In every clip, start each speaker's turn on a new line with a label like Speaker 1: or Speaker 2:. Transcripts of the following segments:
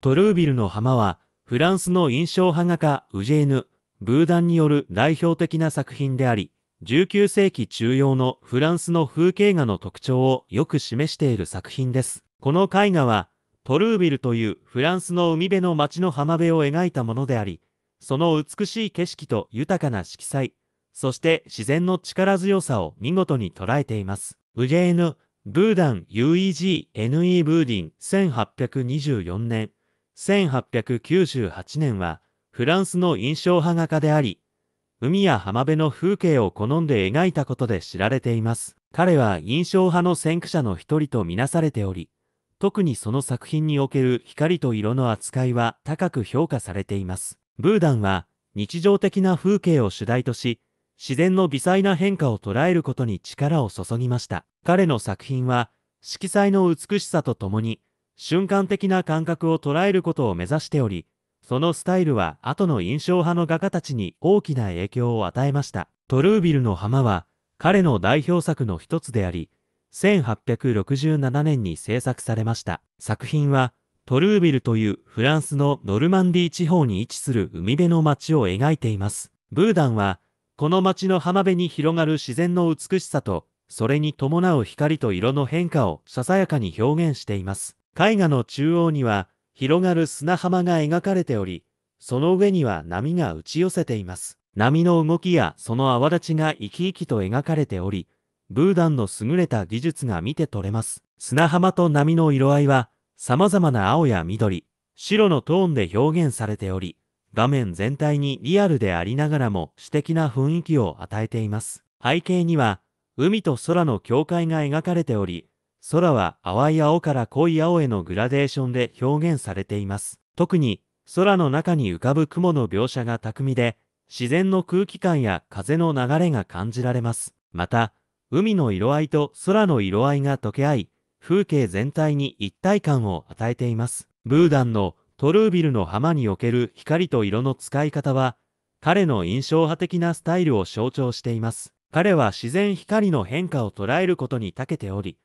Speaker 1: トルービルの浜は、フランスの印象派画家、ウジェーヌ、ブーダンによる代表的な作品であり、19世紀中央のフランスの風景画の特徴をよく示している作品です。この絵画は、トルービルというフランスの海辺の町の浜辺を描いたものであり、その美しい景色と豊かな色彩、そして自然の力強さを見事に捉えています。ウジェーヌ・ブーダン UEG NE ブーディン1824年1898年はフランスの印象派画家であり、海や浜辺の風景を好んで描いたことで知られています。彼は印象派の先駆者の一人とみなされており、特にその作品における光と色の扱いは高く評価されています。ブーダンは日常的な風景を主題とし、自然の微細な変化を捉えることに力を注ぎました。彼の作品は、色彩の美しさとともに、瞬間的な感覚を捉えることを目指しており、そのスタイルは後の印象派の画家たちに大きな影響を与えました。トルービルの浜は彼の代表作の一つであり、1867年に制作されました。作品はトルービルというフランスのノルマンディー地方に位置する海辺の町を描いています。ブーダンはこの町の浜辺に広がる自然の美しさと、それに伴う光と色の変化をささやかに表現しています。絵画の中央には広がる砂浜が描かれており、その上には波が打ち寄せています。波の動きやその泡立ちが生き生きと描かれており、ブーダンの優れた技術が見て取れます。砂浜と波の色合いは、様々な青や緑、白のトーンで表現されており、画面全体にリアルでありながらも詩的な雰囲気を与えています。背景には、海と空の境界が描かれており、空は淡い青から濃い青へのグラデーションで表現されています。特に、空の中に浮かぶ雲の描写が巧みで、自然の空気感や風の流れが感じられます。また、海の色合いと空の色合いが溶け合い、風景全体に一体感を与えています。ブーダンのトルービルの浜における光と色の使い方は、彼の印象派的なスタイルを象徴しています。彼は自然光の変化を捉えることに長けており、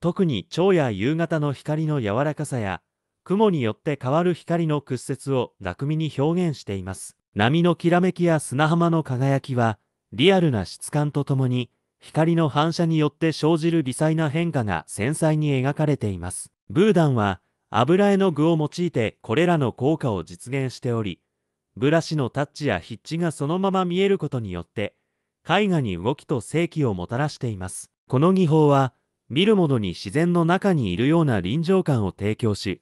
Speaker 1: 特に朝や夕方の光の柔らかさや、雲によって変わる光の屈折を巧みに表現しています。波のきらめきや砂浜の輝きは、リアルな質感とともに、光の反射によって生じる微細な変化が繊細に描かれています。ブーダンは、油絵の具を用いてこれらの効果を実現しており、ブラシのタッチや筆致がそのまま見えることによって、絵画に動きと正気をもたらしています。この技法は、見る者に自然の中にいるような臨場感を提供し、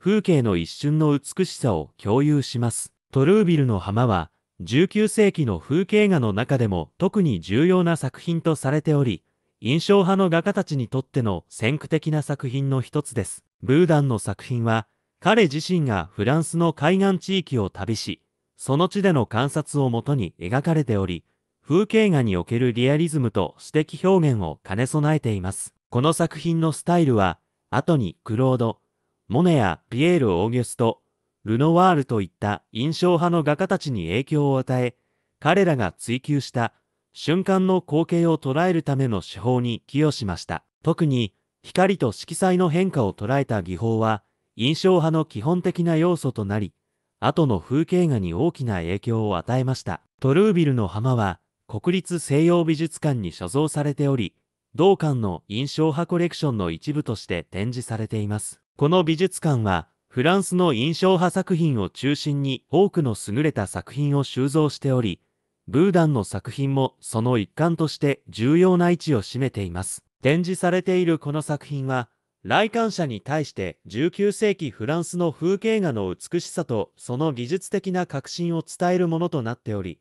Speaker 1: 風景の一瞬の美しさを共有します。トルービルの浜は、19世紀の風景画の中でも特に重要な作品とされており、印象派の画家たちにとっての先駆的な作品の一つです。ブーダンの作品は、彼自身がフランスの海岸地域を旅し、その地での観察をもとに描かれており、風景画におけるリアリズムと素敵表現を兼ね備えています。この作品のスタイルは、後にクロード、モネやピエール・オーギュスト、ルノワールといった印象派の画家たちに影響を与え、彼らが追求した瞬間の光景を捉えるための手法に寄与しました。特に、光と色彩の変化を捉えた技法は、印象派の基本的な要素となり、後の風景画に大きな影響を与えました。トルービルの浜は、国立西洋美術館に所蔵されており、同館の印象派コレクションの一部として展示されています。この美術館は、フランスの印象派作品を中心に多くの優れた作品を収蔵しており、ブーダンの作品もその一環として重要な位置を占めています。展示されているこの作品は、来館者に対して19世紀フランスの風景画の美しさとその技術的な革新を伝えるものとなっており、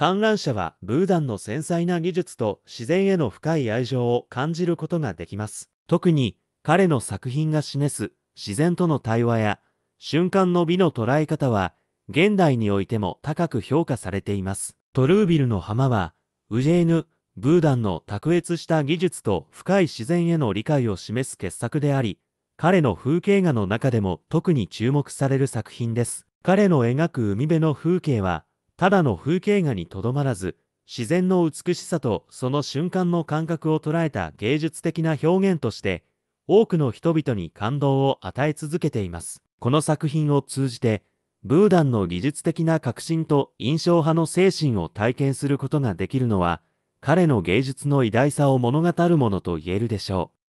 Speaker 1: 観覧者はブーダンの繊細な技術と自然への深い愛情を感じることができます。特に彼の作品が示す自然との対話や瞬間の美の捉え方は現代においても高く評価されています。トルービルの浜はウジェーヌ・ブーダンの卓越した技術と深い自然への理解を示す傑作であり、彼の風景画の中でも特に注目される作品です。彼の描く海辺の風景はただの風景画にとどまらず、自然の美しさとその瞬間の感覚を捉えた芸術的な表現として、多くの人々に感動を与え続けています。この作品を通じて、ブーダンの技術的な革新と印象派の精神を体験することができるのは、彼の芸術の偉大さを物語るものと言えるでしょう。